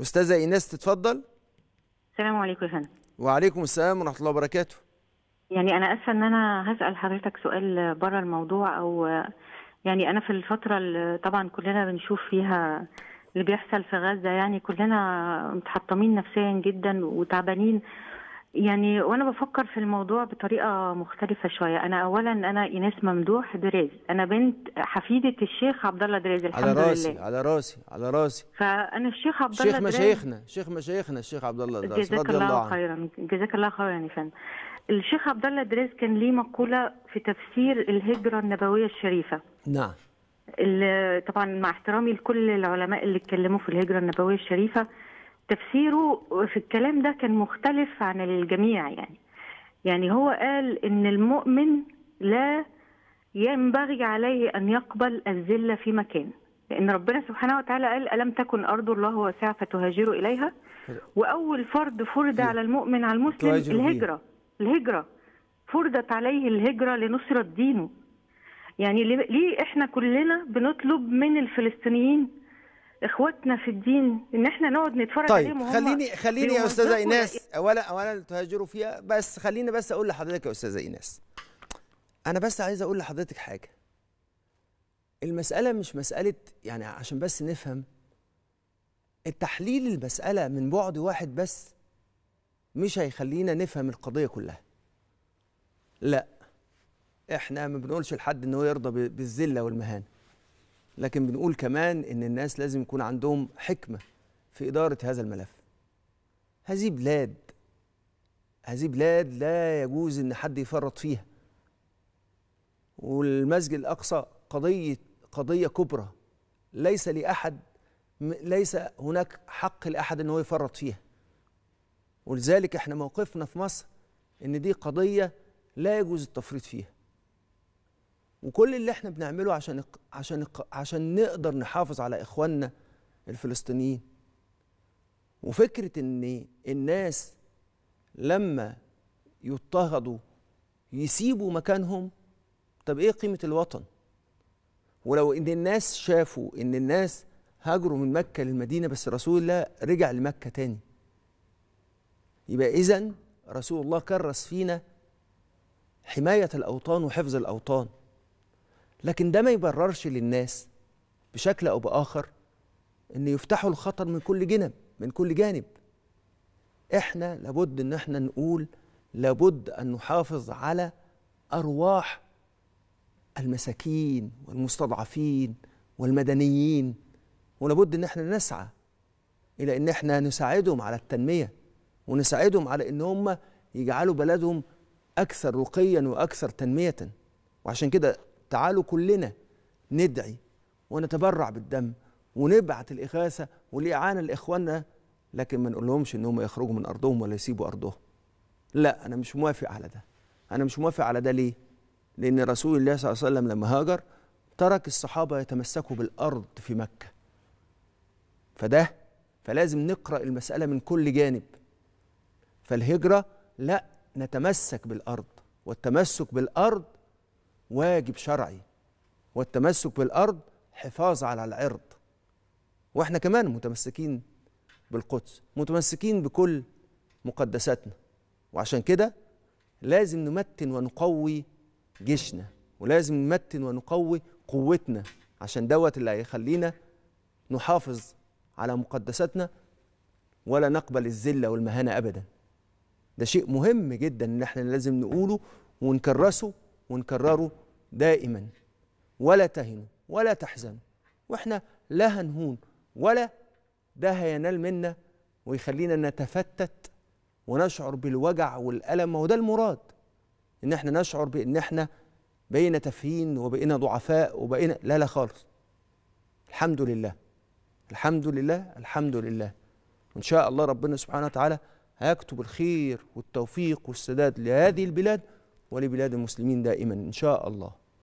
استاذه ايناس تتفضل السلام عليكم يا فندم وعليكم السلام ورحمه الله وبركاته يعني انا اسفه ان انا هسال حضرتك سؤال بره الموضوع او يعني انا في الفتره اللي طبعا كلنا بنشوف فيها اللي بيحصل في غزه يعني كلنا متحطمين نفسيا جدا وتعبانين يعني وانا بفكر في الموضوع بطريقه مختلفه شويه انا اولا انا ايناس ممدوح دريز انا بنت حفيده الشيخ عبد الله دريز الحمد على راسي لله. على راسي على راسي فانا الشيخ عبد الله شيخ مشايخنا شيخ مشايخنا الشيخ عبد الله دريز رضي الله, الله خيرا جزاك الله خيرا يا فندم الشيخ عبد الله دريز كان ليه مقوله في تفسير الهجره النبويه الشريفه نعم طبعا مع احترامي لكل العلماء اللي اتكلموا في الهجره النبويه الشريفه تفسيره في الكلام ده كان مختلف عن الجميع يعني يعني هو قال ان المؤمن لا ينبغي عليه ان يقبل الذله في مكان لان ربنا سبحانه وتعالى قال الم تكن ارض الله واسعه فتهاجروا اليها واول فرض فرض على المؤمن على المسلم الهجره الهجره فرضت عليه الهجره لنصره دينه يعني ليه احنا كلنا بنطلب من الفلسطينيين اخواتنا في الدين ان احنا نقعد نتفرج طيب عليهم خليني خليني يا استاذه ايناس إيه؟ اولا اولا تهاجروا فيها بس خليني بس اقول لحضرتك يا استاذه ايناس انا بس عايز اقول لحضرتك حاجه المساله مش مساله يعني عشان بس نفهم التحليل المساله من بعد واحد بس مش هيخلينا نفهم القضيه كلها لا احنا ما بنقولش لحد ان هو يرضى بالذله والمهانه لكن بنقول كمان ان الناس لازم يكون عندهم حكمه في اداره هذا الملف هذه بلاد هذه بلاد لا يجوز ان حد يفرط فيها والمسجد الاقصى قضيه قضيه كبرى ليس لاحد ليس هناك حق لاحد ان هو يفرط فيها ولذلك احنا موقفنا في مصر ان دي قضيه لا يجوز التفريط فيها وكل اللي احنا بنعمله عشان عشان عشان نقدر نحافظ على اخواننا الفلسطينيين وفكره ان الناس لما يضطهدوا يسيبوا مكانهم طب ايه قيمه الوطن ولو ان الناس شافوا ان الناس هاجروا من مكه للمدينه بس رسول الله رجع لمكه تاني يبقى اذا رسول الله كرس فينا حمايه الاوطان وحفظ الاوطان لكن ده ما يبررش للناس بشكل او باخر ان يفتحوا الخطر من كل جنب من كل جانب احنا لابد ان احنا نقول لابد ان نحافظ على ارواح المساكين والمستضعفين والمدنيين ولابد ان احنا نسعى الى ان احنا نساعدهم على التنميه ونساعدهم على ان هم يجعلوا بلدهم اكثر رقيا واكثر تنميه وعشان كده تعالوا كلنا ندعي ونتبرع بالدم ونبعت الإغاثة والإعانة لإخواننا لكن ما نقولهمش إن هم يخرجوا من أرضهم ولا يسيبوا أرضهم لا أنا مش موافق على ده أنا مش موافق على ده ليه؟ لأن رسول الله صلى الله عليه وسلم لما هاجر ترك الصحابة يتمسكوا بالأرض في مكة فده فلازم نقرأ المسألة من كل جانب فالهجرة لا نتمسك بالأرض والتمسك بالأرض واجب شرعي والتمسك بالارض حفاظ على العرض واحنا كمان متمسكين بالقدس متمسكين بكل مقدساتنا وعشان كده لازم نمتن ونقوي جيشنا ولازم نمتن ونقوي قوتنا عشان دوت اللي هيخلينا نحافظ على مقدساتنا ولا نقبل الذله والمهانه ابدا ده شيء مهم جدا ان احنا لازم نقوله ونكرسه ونكرره دائما ولا تهنوا ولا تحزنوا واحنا لا هنهون ولا ده هينال منا ويخلينا نتفتت ونشعر بالوجع والألم هو ده المراد إن احنا نشعر بإن احنا بقينا تافهين وبقينا ضعفاء وبقينا لا لا خالص الحمد لله الحمد لله الحمد لله وإن شاء الله ربنا سبحانه وتعالى هيكتب الخير والتوفيق والسداد لهذه البلاد ولبلاد المسلمين دائما إن شاء الله